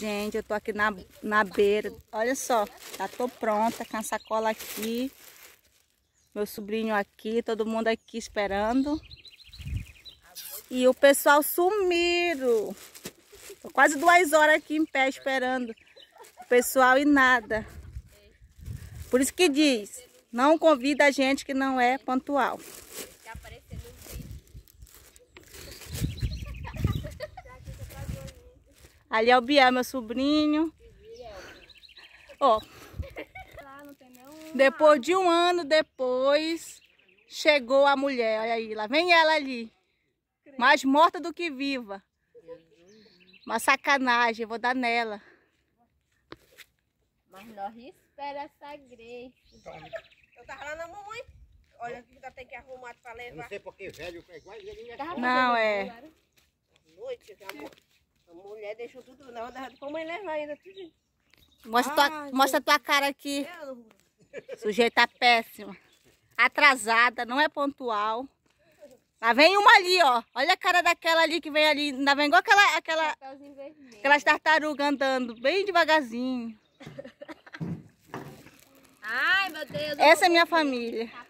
Gente, eu tô aqui na, na beira. Olha só, já tô pronta com a sacola aqui. Meu sobrinho aqui, todo mundo aqui esperando. E o pessoal sumiram. Tô quase duas horas aqui em pé esperando. O pessoal e nada. Por isso que diz, não convida a gente que não é pontual. Ali é o Biel, meu sobrinho. Ó. Depois de um ano depois, chegou a mulher. Olha aí, lá vem ela ali. Mais morta do que viva. Uma sacanagem, vou dar nela. Mas nós espera essa igreja. Eu tava lá na mamãe. Olha, ainda tem que arrumar pra levar. Eu não sei porque velho é igual minha. Né? Não, é. Noite, amor mulher deixou tudo, na hora da mãe levar ainda tudo. Mostra, Ai, tua, mostra tua cara aqui. Eu... Sujeita tá péssima. Atrasada, não é pontual. Lá vem uma ali, ó. Olha a cara daquela ali que vem ali. Ainda vem igual aquela, aquela, aquelas tartarugas andando, bem devagarzinho. Ai, meu Deus. Essa é minha família.